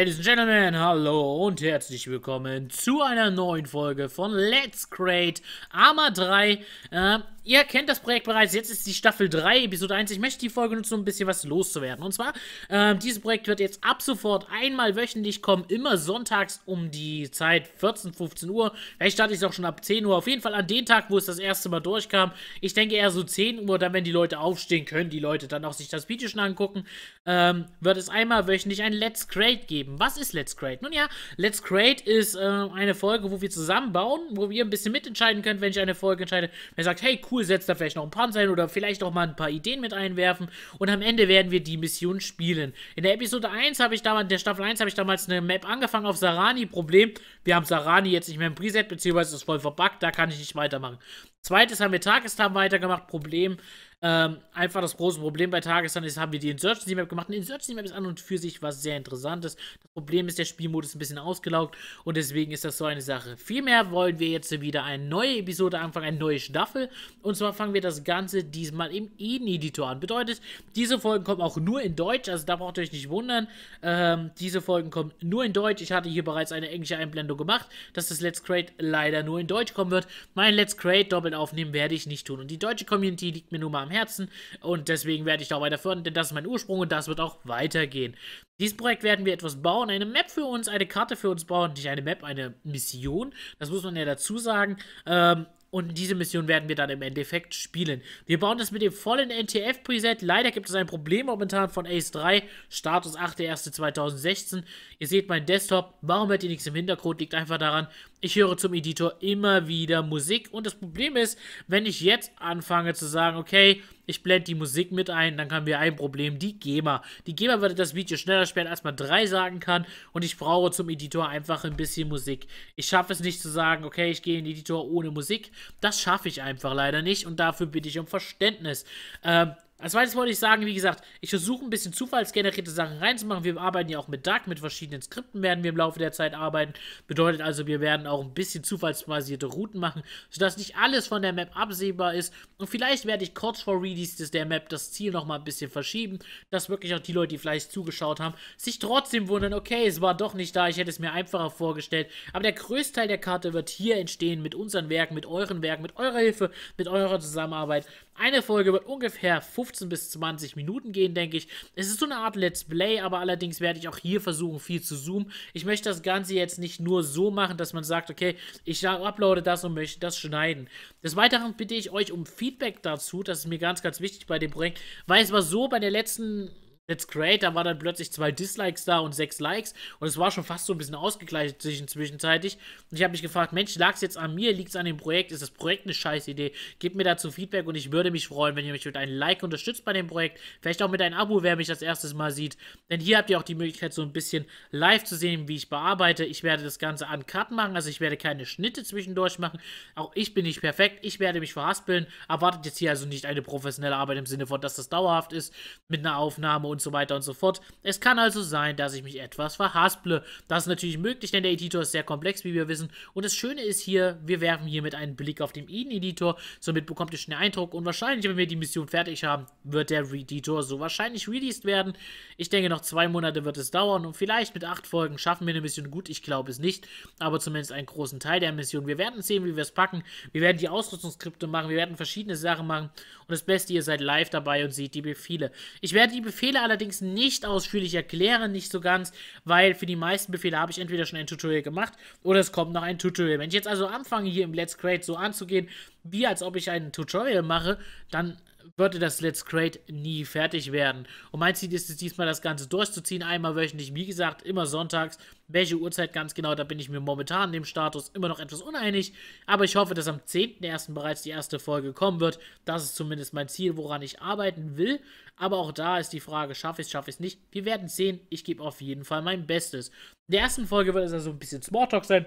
Ladies and Gentlemen, hallo und herzlich willkommen zu einer neuen Folge von Let's Create Arma 3. Äh, ihr kennt das Projekt bereits, jetzt ist die Staffel 3, Episode 1. Ich möchte die Folge nutzen, um ein bisschen was loszuwerden. Und zwar, äh, dieses Projekt wird jetzt ab sofort einmal wöchentlich kommen, immer sonntags um die Zeit 14, 15 Uhr. Vielleicht starte ich es auch schon ab 10 Uhr, auf jeden Fall an den Tag, wo es das erste Mal durchkam. Ich denke eher so 10 Uhr, dann wenn die Leute aufstehen, können die Leute dann auch sich das Video schon angucken, ähm, wird es einmal wöchentlich ein Let's Create geben geben. Was ist Let's Create? Nun ja, Let's Create ist äh, eine Folge, wo wir zusammenbauen, wo ihr ein bisschen mitentscheiden könnt, wenn ich eine Folge entscheide. Wer sagt, hey, cool, setzt da vielleicht noch ein Panzer hin oder vielleicht auch mal ein paar Ideen mit einwerfen. Und am Ende werden wir die Mission spielen. In der Episode 1 habe ich damals, in der Staffel 1 habe ich damals eine Map angefangen auf Sarani. Problem, wir haben Sarani jetzt nicht mehr im Preset, beziehungsweise ist voll verbuggt, da kann ich nicht weitermachen. Zweites haben wir Tagestag weitergemacht. Problem, ähm, einfach das große Problem bei Tagesan ist, haben wir die Insurgency Map gemacht. Eine Insurgency Map ist an und für sich was sehr Interessantes. Das Problem ist, der Spielmodus ist ein bisschen ausgelaugt und deswegen ist das so eine Sache. Vielmehr wollen wir jetzt wieder eine neue Episode anfangen, eine neue Staffel. Und zwar fangen wir das Ganze diesmal im Eden-Editor an. Bedeutet, diese Folgen kommen auch nur in Deutsch, also da braucht ihr euch nicht wundern. Ähm, diese Folgen kommen nur in Deutsch. Ich hatte hier bereits eine englische Einblendung gemacht, dass das Let's Create leider nur in Deutsch kommen wird. Mein Let's Create doppelt aufnehmen werde ich nicht tun. Und die deutsche Community liegt mir nur mal am Herzen und deswegen werde ich da auch weiter fördern, denn das ist mein Ursprung und das wird auch weitergehen. Dieses Projekt werden wir etwas bauen, eine Map für uns, eine Karte für uns bauen, nicht eine Map, eine Mission, das muss man ja dazu sagen. Ähm, und diese Mission werden wir dann im Endeffekt spielen. Wir bauen das mit dem vollen NTF-Preset. Leider gibt es ein Problem momentan von Ace 3. Status 8.1.2016. Ihr seht meinen Desktop. Warum hört ihr nichts im Hintergrund? Liegt einfach daran, ich höre zum Editor immer wieder Musik und das Problem ist, wenn ich jetzt anfange zu sagen, okay, ich blende die Musik mit ein, dann haben wir ein Problem, die GEMA. Die GEMA würde das Video schneller sperren, als man drei sagen kann und ich brauche zum Editor einfach ein bisschen Musik. Ich schaffe es nicht zu sagen, okay, ich gehe in den Editor ohne Musik. Das schaffe ich einfach leider nicht und dafür bitte ich um Verständnis. Ähm, als zweites wollte ich sagen, wie gesagt, ich versuche ein bisschen zufallsgenerierte Sachen reinzumachen. Wir arbeiten ja auch mit Dark, mit verschiedenen Skripten werden wir im Laufe der Zeit arbeiten. Bedeutet also, wir werden auch ein bisschen zufallsbasierte Routen machen, sodass nicht alles von der Map absehbar ist. Und vielleicht werde ich kurz vor Release der Map das Ziel nochmal ein bisschen verschieben, dass wirklich auch die Leute, die vielleicht zugeschaut haben, sich trotzdem wundern, okay, es war doch nicht da, ich hätte es mir einfacher vorgestellt. Aber der Größteil der Karte wird hier entstehen mit unseren Werken, mit euren Werken, mit eurer Hilfe, mit eurer Zusammenarbeit. Eine Folge wird ungefähr 15 bis 20 Minuten gehen, denke ich. Es ist so eine Art Let's Play, aber allerdings werde ich auch hier versuchen, viel zu zoomen. Ich möchte das Ganze jetzt nicht nur so machen, dass man sagt, okay, ich uploade das und möchte das schneiden. Des Weiteren bitte ich euch um Feedback dazu. Das ist mir ganz, ganz wichtig bei dem Projekt, weil es war so bei der letzten That's great, da waren dann plötzlich zwei Dislikes da und sechs Likes und es war schon fast so ein bisschen ausgeglichen zwischenzeitlich und ich habe mich gefragt, Mensch, lag es jetzt an mir, liegt es an dem Projekt, ist das Projekt eine scheiß Idee? Gebt mir dazu Feedback und ich würde mich freuen, wenn ihr mich mit einem Like unterstützt bei dem Projekt, vielleicht auch mit einem Abo, wer mich das erstes Mal sieht, denn hier habt ihr auch die Möglichkeit, so ein bisschen live zu sehen, wie ich bearbeite. Ich werde das Ganze an Cut machen, also ich werde keine Schnitte zwischendurch machen, auch ich bin nicht perfekt, ich werde mich verhaspeln, erwartet jetzt hier also nicht eine professionelle Arbeit im Sinne von, dass das dauerhaft ist, mit einer Aufnahme und so weiter und so fort. Es kann also sein, dass ich mich etwas verhasple. Das ist natürlich möglich, denn der Editor ist sehr komplex, wie wir wissen. Und das Schöne ist hier, wir werfen hiermit einen Blick auf den Eden-Editor. Somit bekommt ihr schon den Eindruck und wahrscheinlich, wenn wir die Mission fertig haben, wird der Editor so wahrscheinlich released werden. Ich denke, noch zwei Monate wird es dauern und vielleicht mit acht Folgen schaffen wir eine Mission gut. Ich glaube es nicht, aber zumindest einen großen Teil der Mission. Wir werden sehen, wie wir es packen. Wir werden die Ausrüstungskripte machen, wir werden verschiedene Sachen machen. Und das Beste, ihr seid live dabei und seht die Befehle. Ich werde die Befehle allerdings nicht ausführlich erklären, nicht so ganz, weil für die meisten Befehle habe ich entweder schon ein Tutorial gemacht oder es kommt noch ein Tutorial. Wenn ich jetzt also anfange, hier im Let's Create so anzugehen, wie als ob ich ein Tutorial mache, dann würde das Let's Create nie fertig werden. Und mein Ziel ist es diesmal, das Ganze durchzuziehen, einmal wöchentlich, wie gesagt, immer sonntags. Welche Uhrzeit ganz genau, da bin ich mir momentan in dem Status immer noch etwas uneinig. Aber ich hoffe, dass am 10.01. bereits die erste Folge kommen wird. Das ist zumindest mein Ziel, woran ich arbeiten will. Aber auch da ist die Frage, schaffe ich es, schaffe ich es nicht. Wir werden sehen. Ich gebe auf jeden Fall mein Bestes. In der ersten Folge wird es also ein bisschen Smalltalk sein.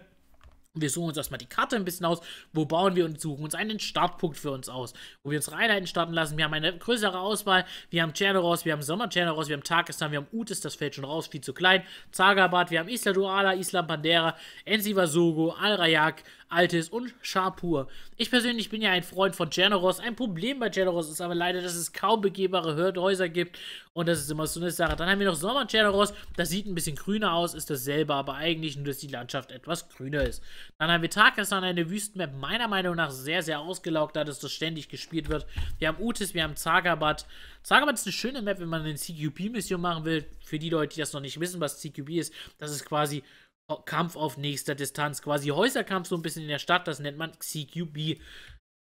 Wir suchen uns erstmal die Karte ein bisschen aus, wo bauen wir und suchen uns einen Startpunkt für uns aus, wo wir unsere Einheiten starten lassen. Wir haben eine größere Auswahl, wir haben Cerneros, wir haben Sommer Cerneros, wir haben Takistan, wir haben Utis, das fällt schon raus, viel zu klein, Zagabad, wir haben Isla Duala, Isla Pandera, Ensivasogo, Al-Rayak, Altes und Sharpur. Ich persönlich bin ja ein Freund von Generos. Ein Problem bei Generos ist aber leider, dass es kaum begehbare Hörhäuser gibt. Und das ist immer so eine Sache. Dann haben wir noch Sommer Generos. Das sieht ein bisschen grüner aus, ist dasselbe, aber eigentlich nur, dass die Landschaft etwas grüner ist. Dann haben wir Tarkasan, eine Wüstenmap, meiner Meinung nach sehr, sehr ausgelaugt, da das ständig gespielt wird. Wir haben Utis, wir haben Zagabat. Zagabat ist eine schöne Map, wenn man eine CQB-Mission machen will. Für die Leute, die das noch nicht wissen, was CQB ist, das ist quasi Kampf auf nächster Distanz, quasi Häuserkampf so ein bisschen in der Stadt, das nennt man CQB.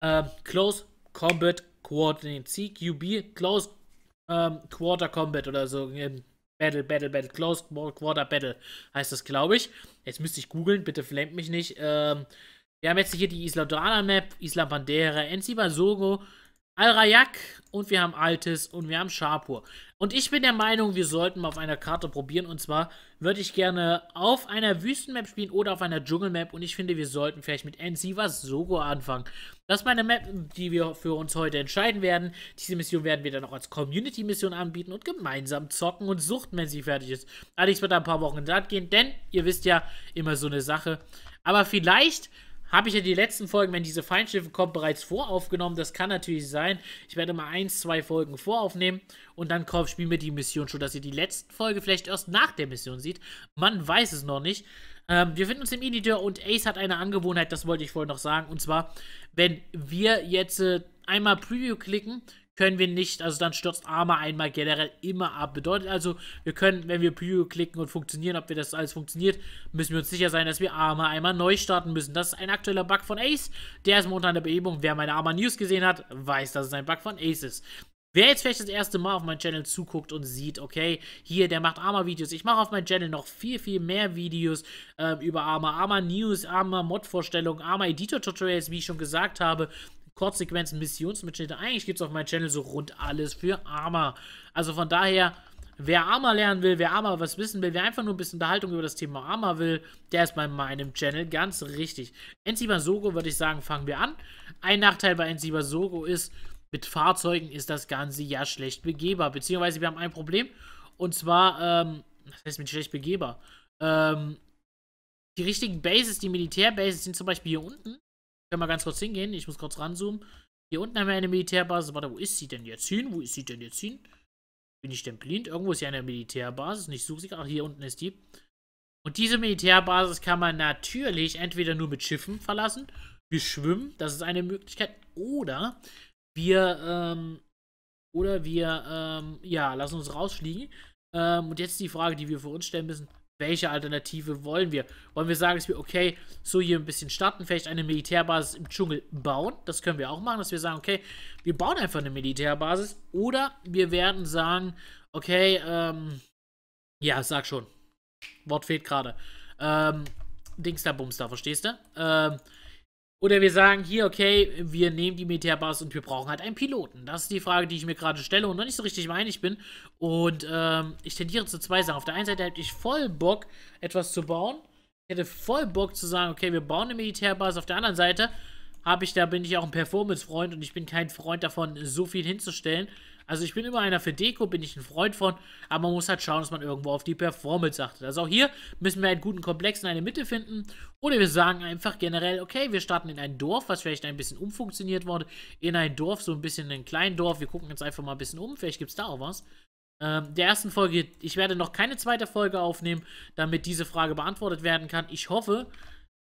Ähm, Close Combat Coordinate, CQB, Close ähm, Quarter Combat oder so. Ähm, Battle, Battle, Battle, Close Quarter Battle heißt das, glaube ich. Jetzt müsste ich googeln, bitte flamet mich nicht. Ähm, wir haben jetzt hier die Isla Dorana Map, Isla Bandera, Enziba Sogo, Al-Rayak und wir haben Altis und wir haben Sharpur. Und ich bin der Meinung, wir sollten mal auf einer Karte probieren. Und zwar würde ich gerne auf einer Wüstenmap spielen oder auf einer Dschungelmap. Und ich finde, wir sollten vielleicht mit Ensivas Sogo anfangen. Das ist meine Map, die wir für uns heute entscheiden werden. Diese Mission werden wir dann auch als Community-Mission anbieten und gemeinsam zocken und suchten, wenn sie fertig ist. Allerdings wird da ein paar Wochen in den gehen, denn ihr wisst ja, immer so eine Sache. Aber vielleicht habe ich ja die letzten Folgen, wenn diese Feinschiffe kommen, bereits voraufgenommen. Das kann natürlich sein. Ich werde mal eins, zwei Folgen voraufnehmen und dann komm, spielen wir die Mission schon, dass ihr die letzten Folge vielleicht erst nach der Mission sieht. Man weiß es noch nicht. Ähm, wir finden uns im Editor und Ace hat eine Angewohnheit, das wollte ich vorhin noch sagen. Und zwar, wenn wir jetzt äh, einmal Preview klicken, können wir nicht, also dann stürzt Arma einmal generell immer ab. Bedeutet also, wir können, wenn wir Preview klicken und funktionieren, ob wir das alles funktioniert, müssen wir uns sicher sein, dass wir Arma einmal neu starten müssen. Das ist ein aktueller Bug von Ace, der ist momentan in der Behebung. Wer meine Arma News gesehen hat, weiß, dass es ein Bug von Ace ist. Wer jetzt vielleicht das erste Mal auf meinen Channel zuguckt und sieht, okay, hier, der macht Arma-Videos. Ich mache auf meinem Channel noch viel, viel mehr Videos äh, über Arma, Arma News, Arma Mod-Vorstellungen, Arma Editor-Tutorials, wie ich schon gesagt habe. Kurzsequenzen, Missionsmitschnitte. Eigentlich gibt es auf meinem Channel so rund alles für Armer. Also von daher, wer Armer lernen will, wer Armer was wissen will, wer einfach nur ein bisschen Unterhaltung über das Thema Armer will, der ist bei meinem Channel ganz richtig. Enziba Sogo würde ich sagen, fangen wir an. Ein Nachteil bei Enziba Sogo ist, mit Fahrzeugen ist das Ganze ja schlecht begehbar. Beziehungsweise wir haben ein Problem. Und zwar, ähm, was heißt mit schlecht begehbar? Ähm, die richtigen Bases, die Militärbases sind zum Beispiel hier unten. Können wir ganz kurz hingehen. Ich muss kurz ranzoomen. Hier unten haben wir eine Militärbasis. Warte, wo ist sie denn jetzt hin? Wo ist sie denn jetzt hin? Bin ich denn blind? Irgendwo ist ja eine Militärbasis. Nicht suche sie. Ach, hier unten ist die. Und diese Militärbasis kann man natürlich entweder nur mit Schiffen verlassen. Wir schwimmen, das ist eine Möglichkeit. Oder wir, ähm, oder wir, ähm, ja, lassen uns rausfliegen. Ähm, und jetzt die Frage, die wir vor uns stellen müssen welche Alternative wollen wir? Wollen wir sagen, dass wir, okay, so hier ein bisschen starten, vielleicht eine Militärbasis im Dschungel bauen? Das können wir auch machen, dass wir sagen, okay, wir bauen einfach eine Militärbasis. Oder wir werden sagen, okay, ähm, ja, sag schon. Wort fehlt gerade. Ähm, Dings da Bums da, verstehst du? Ähm, oder wir sagen hier, okay, wir nehmen die Militärbasis und wir brauchen halt einen Piloten. Das ist die Frage, die ich mir gerade stelle und noch nicht so richtig meinig bin. Und ähm, ich tendiere zu zwei Sachen. Auf der einen Seite hätte ich voll Bock, etwas zu bauen. Ich hätte voll Bock zu sagen, okay, wir bauen eine Militärbasis. Auf der anderen Seite habe ich, da bin ich auch ein Performance-Freund und ich bin kein Freund davon, so viel hinzustellen. Also ich bin immer einer für Deko, bin ich ein Freund von, aber man muss halt schauen, dass man irgendwo auf die Performance achtet. Also auch hier müssen wir einen guten Komplex in eine Mitte finden oder wir sagen einfach generell, okay, wir starten in ein Dorf, was vielleicht ein bisschen umfunktioniert wurde, in ein Dorf, so ein bisschen in ein kleines Dorf. Wir gucken jetzt einfach mal ein bisschen um, vielleicht gibt es da auch was. Ähm, der ersten Folge, ich werde noch keine zweite Folge aufnehmen, damit diese Frage beantwortet werden kann. Ich hoffe,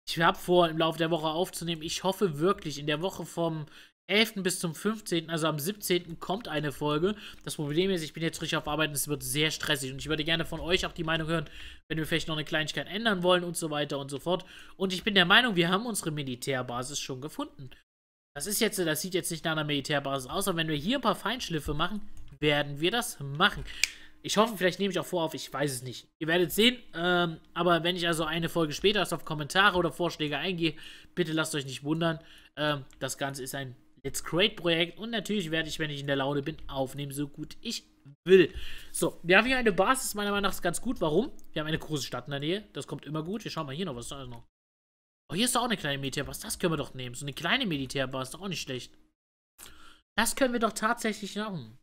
ich habe vor, im Laufe der Woche aufzunehmen. Ich hoffe wirklich, in der Woche vom 11. bis zum 15., also am 17. kommt eine Folge. Das Problem ist, ich bin jetzt richtig auf Arbeit und es wird sehr stressig. Und ich würde gerne von euch auch die Meinung hören, wenn wir vielleicht noch eine Kleinigkeit ändern wollen und so weiter und so fort. Und ich bin der Meinung, wir haben unsere Militärbasis schon gefunden. Das ist jetzt, das sieht jetzt nicht nach einer Militärbasis aus, aber wenn wir hier ein paar Feinschliffe machen, werden wir das machen. Ich hoffe, vielleicht nehme ich auch vor auf, ich weiß es nicht. Ihr werdet sehen, ähm, aber wenn ich also eine Folge später erst auf Kommentare oder Vorschläge eingehe, bitte lasst euch nicht wundern. Ähm, das Ganze ist ein It's Create Projekt und natürlich werde ich, wenn ich in der Laune bin, aufnehmen, so gut ich will. So, wir haben hier eine Basis, meiner Meinung nach ist ganz gut. Warum? Wir haben eine große Stadt in der Nähe, das kommt immer gut. Wir schauen mal hier noch, was ist da noch? Oh, hier ist doch auch eine kleine Militärbasis, das können wir doch nehmen. So eine kleine Militärbasis, doch auch nicht schlecht. Das können wir doch tatsächlich machen.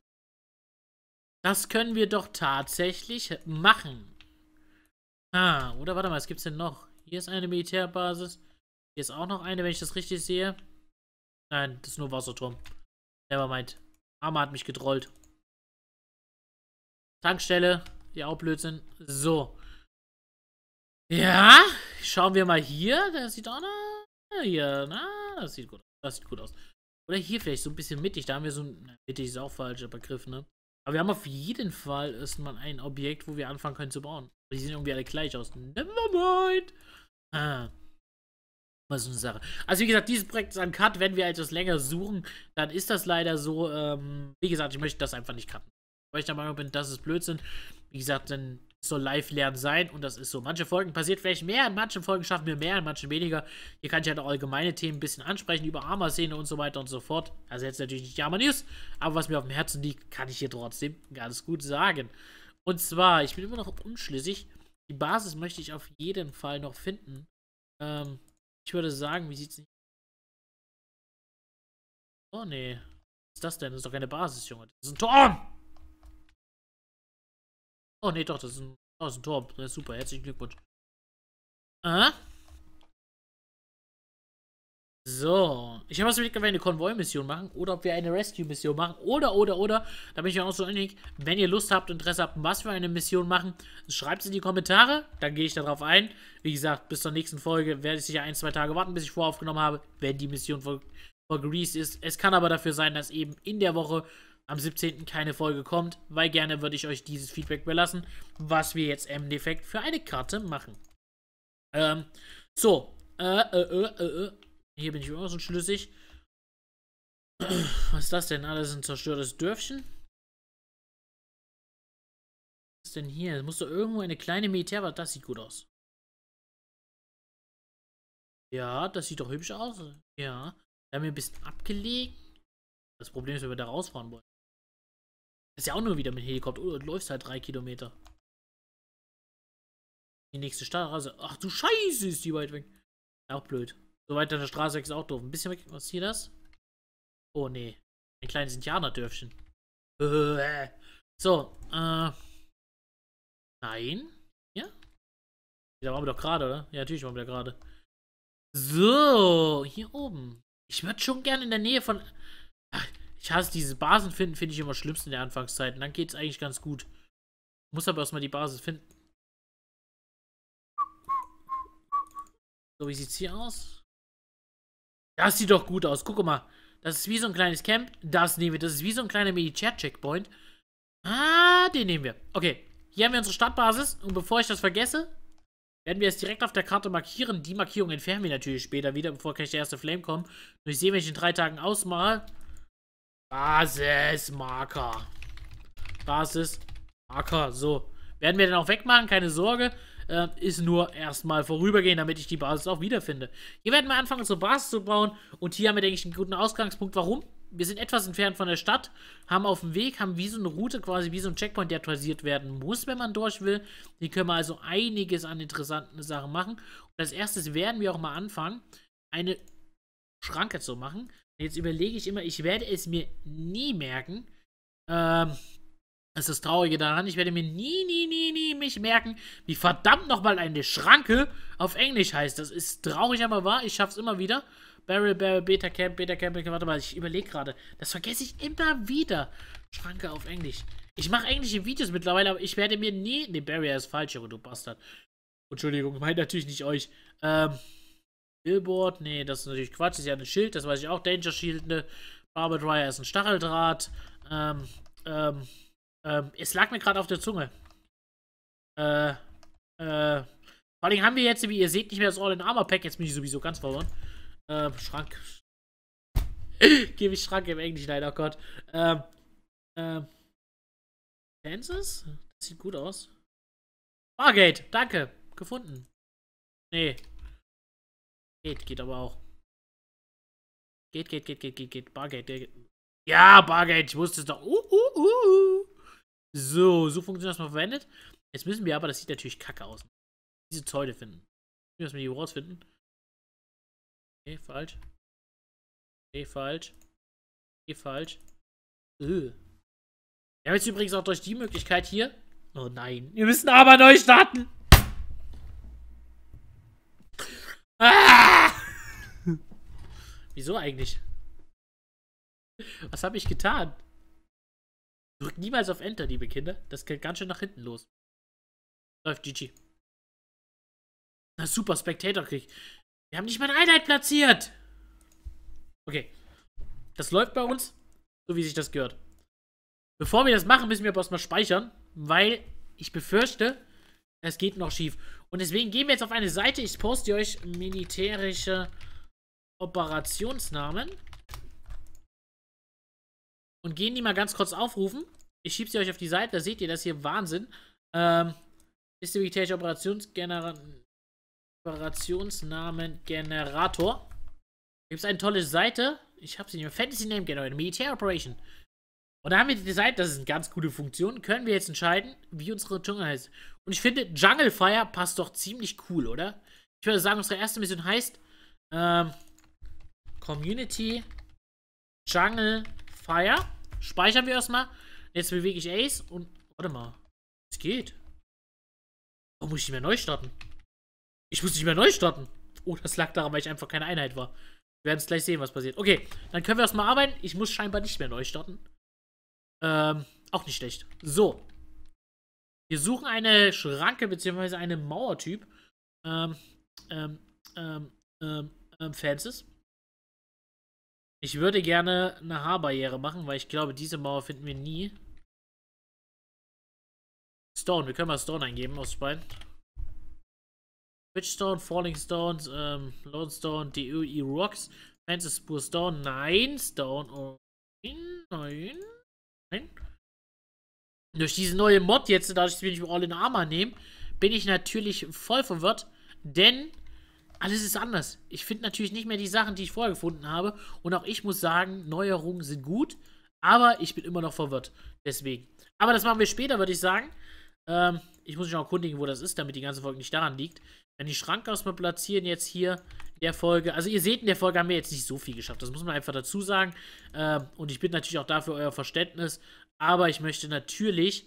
Das können wir doch tatsächlich machen. Ah, oder warte mal, was gibt's denn noch? Hier ist eine Militärbasis. Hier ist auch noch eine, wenn ich das richtig sehe. Nein, das ist nur Wasserturm. Nevermind. Arma hat mich getrollt. Tankstelle. Ja, auch Blödsinn. So. Ja, schauen wir mal hier. Das sieht auch noch... Hier, na, das sieht gut aus. Das sieht gut aus. Oder hier vielleicht so ein bisschen mittig. Da haben wir so ein... mittig ist auch falscher Begriff, ne? Aber wir haben auf jeden Fall erstmal ein Objekt, wo wir anfangen können zu bauen. Die sehen irgendwie alle gleich aus. Nevermind. Ah. Mal so eine Sache. Also wie gesagt, dieses Projekt ist ein Cut. Wenn wir etwas länger suchen, dann ist das leider so. Ähm, wie gesagt, ich möchte das einfach nicht cutten. Weil ich der Meinung bin, dass es Blödsinn. Wie gesagt, dann soll Live-Lernen sein und das ist so. Manche Folgen passiert vielleicht mehr, in manchen Folgen schaffen wir mehr, in manchen weniger. Hier kann ich halt auch allgemeine Themen ein bisschen ansprechen, über Arma-Szene und so weiter und so fort. Also jetzt natürlich nicht Arma News, aber was mir auf dem Herzen liegt, kann ich hier trotzdem ganz gut sagen. Und zwar, ich bin immer noch unschlüssig. Die Basis möchte ich auf jeden Fall noch finden. Ähm, ich würde sagen, wie sieht's nicht. Oh nee. Was ist das denn? Das ist doch keine Basis, Junge. Das ist ein Turm! Oh nee, doch, das ist ein, oh, das ist ein Turm. Das ist super. Herzlichen Glückwunsch. Aha. Äh? So, ich habe was überlegt, ob wir eine Konvoi-Mission machen oder ob wir eine Rescue-Mission machen oder, oder, oder, da bin ich mir auch so einig, wenn ihr Lust habt, Interesse habt, was für eine Mission machen, schreibt es in die Kommentare, dann gehe ich darauf ein. Wie gesagt, bis zur nächsten Folge werde ich sicher ein, zwei Tage warten, bis ich voraufgenommen habe, wenn die Mission vor, vor Greece ist. Es kann aber dafür sein, dass eben in der Woche am 17. keine Folge kommt, weil gerne würde ich euch dieses Feedback belassen, was wir jetzt im Defekt für eine Karte machen. Ähm, so, äh, äh, äh, äh, hier bin ich auch so schlüssig. Was ist das denn? Alles ah, ein zerstörtes Dörfchen? Was ist denn hier? muss doch irgendwo eine kleine Militärwache. Das sieht gut aus. Ja, das sieht doch hübsch aus. Ja. Wir haben hier ein bisschen abgelegt. Das Problem ist, wenn wir da rausfahren wollen. Das ist ja auch nur wieder mit Helikopter. Oh, und läufst halt drei Kilometer. Die nächste Stadtreise. Ach du Scheiße, ist die weit weg. Auch blöd. So weit an der Straße weg ist auch doof. Ein bisschen weg. Was ist hier das? Oh, nee. Ein kleines Indianerdörfchen. So, äh. Nein. Ja? Da waren wir doch gerade, oder? Ja, natürlich waren wir da gerade. So, hier oben. Ich würde schon gerne in der Nähe von... ich hasse diese Basen finden, finde ich immer schlimmst in der Anfangszeit. dann geht es eigentlich ganz gut. Muss aber erstmal die Basis finden. So, wie sieht's hier aus? Das sieht doch gut aus. Guck mal. Das ist wie so ein kleines Camp. Das nehmen wir. Das ist wie so ein kleiner Militär-Checkpoint. Ah, den nehmen wir. Okay. Hier haben wir unsere Stadtbasis. Und bevor ich das vergesse, werden wir es direkt auf der Karte markieren. Die Markierung entfernen wir natürlich später wieder, bevor gleich der erste Flame kommt. Und ich sehe, wenn ich in drei Tagen ausmache. Basismarker. Basismarker. So. Werden wir dann auch wegmachen, keine Sorge äh, ist nur erstmal vorübergehend, damit ich die Basis auch wiederfinde. Hier werden wir anfangen, zur Basis zu bauen und hier haben wir, denke ich, einen guten Ausgangspunkt. Warum? Wir sind etwas entfernt von der Stadt, haben auf dem Weg, haben wie so eine Route quasi, wie so ein Checkpoint, der traversiert werden muss, wenn man durch will. Hier können wir also einiges an interessanten Sachen machen. Und als erstes werden wir auch mal anfangen, eine Schranke zu machen. Jetzt überlege ich immer, ich werde es mir nie merken, ähm, das ist das Traurige daran. Ich werde mir nie, nie, nie, nie mich merken, wie verdammt nochmal eine Schranke auf Englisch heißt. Das ist traurig, aber wahr. Ich schaff's immer wieder. Barrel, Barrel, Beta Camp, Beta Camp, Warte mal, ich überlege gerade. Das vergesse ich immer wieder. Schranke auf Englisch. Ich mache englische Videos mittlerweile, aber ich werde mir nie... Ne, Barrier ist falsch, aber du Bastard. Entschuldigung, meint natürlich nicht euch. Ähm, Billboard, nee, das ist natürlich Quatsch. Das ist ja ein Schild, das weiß ich auch. Danger Shield, ne. Barbed Wire ist ein Stacheldraht. Ähm, ähm... Ähm, es lag mir gerade auf der Zunge. Äh, äh, vor allem haben wir jetzt, wie ihr seht, nicht mehr das All-in-Armor-Pack. Jetzt bin ich sowieso ganz verloren. Ähm, Schrank. Gebe ich Schrank im Englischen leider oh Gott. Ähm, ähm. Dances? Das sieht gut aus. Bargate, danke. Gefunden. Nee. Geht, geht aber auch. Geht, geht, geht, geht, geht, geht. Bargate, geht. Ja, Bargate, ich wusste es doch. Uh, uh, uh. So, so funktioniert das mal verwendet. Jetzt müssen wir aber, das sieht natürlich kacke aus. Diese Zäune finden. Wir müssen die rausfinden. Okay, falsch. Okay, falsch. Okay, falsch. Öh. Wir haben jetzt übrigens auch durch die Möglichkeit hier. Oh nein. Wir müssen aber neu starten. Ah! Wieso eigentlich? Was habe ich getan? Drückt niemals auf Enter, liebe Kinder. Das geht ganz schön nach hinten los. Läuft GG. Na super, Spectator-Krieg. Wir haben nicht mal eine Einheit platziert. Okay. Das läuft bei uns, so wie sich das gehört. Bevor wir das machen, müssen wir aber erstmal speichern, weil ich befürchte, es geht noch schief. Und deswegen gehen wir jetzt auf eine Seite. Ich poste euch militärische Operationsnamen und gehen die mal ganz kurz aufrufen. Ich schieb sie euch auf die Seite, da seht ihr das hier Wahnsinn. Ähm, ist der militärische Operationsgener Operationsnamengenerator. Gibt es eine tolle Seite? Ich habe sie nicht mehr. Fantasy Name Generator, Militär Operation. Und da haben wir die Seite, das ist eine ganz gute Funktion. Können wir jetzt entscheiden, wie unsere Dschungel heißt. Und ich finde, Jungle Fire passt doch ziemlich cool, oder? Ich würde sagen, unsere erste Mission heißt ähm, Community Jungle Fire. Speichern wir erstmal. Jetzt bewege ich Ace und... Warte mal. Es geht. Warum muss ich nicht mehr neu starten? Ich muss nicht mehr neu starten. Oh, das lag daran, weil ich einfach keine Einheit war. Wir werden es gleich sehen, was passiert. Okay, dann können wir erstmal arbeiten. Ich muss scheinbar nicht mehr neu starten. Ähm, auch nicht schlecht. So. Wir suchen eine Schranke bzw. eine Mauertyp. Ähm, ähm, ähm, ähm, ähm, Fences. Ich würde gerne eine Haarbarriere machen, weil ich glaube, diese Mauer finden wir nie. Stone, wir können mal Stone eingeben aus Spine. Witchstone, Falling Stones, ähm, Lone Stone, DUE Rocks, Fences Spur Stone, nein, Stone, oh, nein, nein. nein. Durch diese neue Mod jetzt, dadurch, dass wir nicht All in Armor nehmen, bin ich natürlich voll verwirrt, denn alles ist anders. Ich finde natürlich nicht mehr die Sachen, die ich vorher gefunden habe. Und auch ich muss sagen, Neuerungen sind gut, aber ich bin immer noch verwirrt. Deswegen. Aber das machen wir später, würde ich sagen. Ähm, ich muss mich auch erkundigen, wo das ist, damit die ganze Folge nicht daran liegt. Wenn die Schrank aus mal platzieren jetzt hier in der Folge. Also ihr seht, in der Folge haben wir jetzt nicht so viel geschafft. Das muss man einfach dazu sagen. Ähm, und ich bitte natürlich auch dafür euer Verständnis. Aber ich möchte natürlich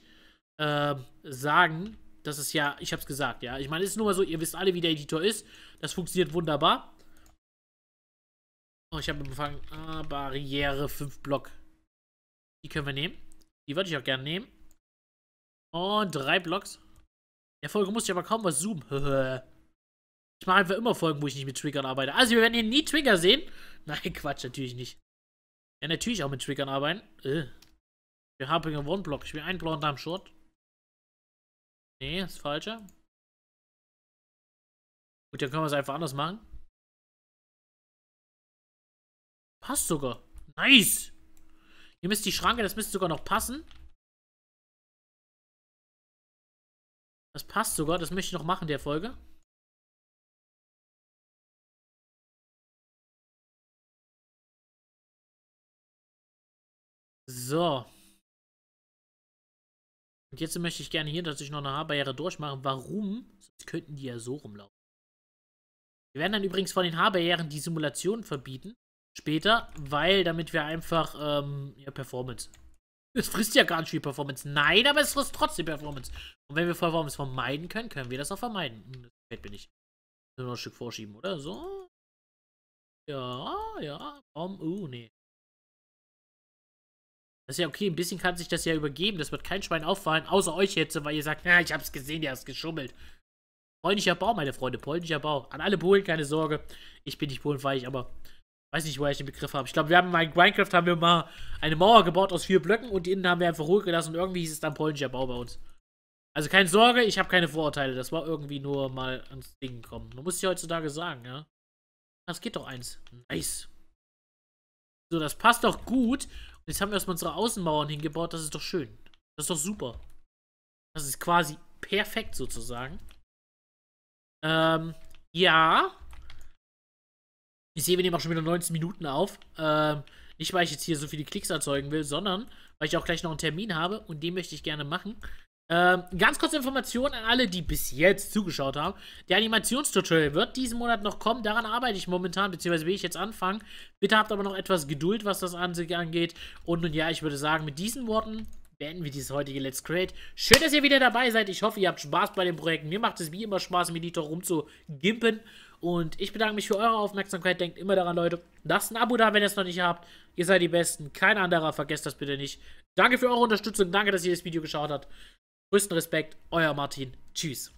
ähm, sagen, das ist ja, ich hab's gesagt, ja. Ich meine, es ist nur mal so, ihr wisst alle, wie der Editor ist. Das funktioniert wunderbar. Oh, ich habe empfangen. Ah, Barriere 5 Block. Die können wir nehmen. Die würde ich auch gerne nehmen. Und oh, drei Blocks. In Der Folge musste ich aber kaum was zoomen. ich mache einfach immer Folgen, wo ich nicht mit Triggern arbeite. Also, wir werden hier nie Trigger sehen. Nein, Quatsch, natürlich nicht. Ja, natürlich auch mit Triggern arbeiten. Äh. Wir haben einen One-Block. Ich will einen blauen Darm-Short. Nee, ist falscher. Gut, dann können wir es einfach anders machen. Passt sogar. Nice! Hier müsst die Schranke, das müsste sogar noch passen. Das passt sogar, das möchte ich noch machen in der Folge. So. Und jetzt möchte ich gerne hier tatsächlich noch eine Haarbarriere durchmachen. Warum? Sonst könnten die ja so rumlaufen. Wir werden dann übrigens von den Haarbarrieren die Simulation verbieten. Später, weil damit wir einfach, ähm, ja, Performance. Es frisst ja gar nicht viel Performance. Nein, aber es frisst trotzdem Performance. Und wenn wir Performance vermeiden können, können wir das auch vermeiden. Hm, das gefällt mir nicht. Nur ein Stück vorschieben, oder? So. Ja, ja. Um, uh, nee. Das ist ja okay, ein bisschen kann sich das ja übergeben. Das wird kein Schwein auffallen, außer euch jetzt, weil ihr sagt, ja, ich hab's gesehen, ihr habt's geschummelt. Polnischer Bau, meine Freunde, polnischer Bau. An alle Polen keine Sorge. Ich bin nicht polenfeig, aber weiß nicht, woher ich den Begriff habe. Ich glaube, wir haben in Minecraft haben wir mal eine Mauer gebaut aus vier Blöcken und innen haben wir einfach ruhig gelassen und irgendwie hieß es dann polnischer Bau bei uns. Also keine Sorge, ich habe keine Vorurteile. Das war irgendwie nur mal ans Ding gekommen. Man muss ja heutzutage sagen, ja. Das geht doch eins. Nice. So, das passt doch gut. Jetzt haben wir erstmal unsere Außenmauern hingebaut. Das ist doch schön. Das ist doch super. Das ist quasi perfekt sozusagen. Ähm, ja. Ich sehe, wir nehmen auch schon wieder 19 Minuten auf. Ähm, nicht, weil ich jetzt hier so viele Klicks erzeugen will, sondern weil ich auch gleich noch einen Termin habe und den möchte ich gerne machen. Ähm, ganz kurze Information an alle, die bis jetzt zugeschaut haben. Der Animationstutorial wird diesen Monat noch kommen. Daran arbeite ich momentan, beziehungsweise will ich jetzt anfangen. Bitte habt aber noch etwas Geduld, was das angeht. Und nun ja, ich würde sagen, mit diesen Worten beenden wir dieses heutige Let's Create. Schön, dass ihr wieder dabei seid. Ich hoffe, ihr habt Spaß bei dem Projekt. Mir macht es wie immer Spaß, mit Editor rumzugimpen. Und ich bedanke mich für eure Aufmerksamkeit. Denkt immer daran, Leute, lasst ein Abo da, wenn ihr es noch nicht habt. Ihr seid die Besten. Kein anderer. Vergesst das bitte nicht. Danke für eure Unterstützung. Danke, dass ihr das Video geschaut habt. Größten Respekt, euer Martin. Tschüss.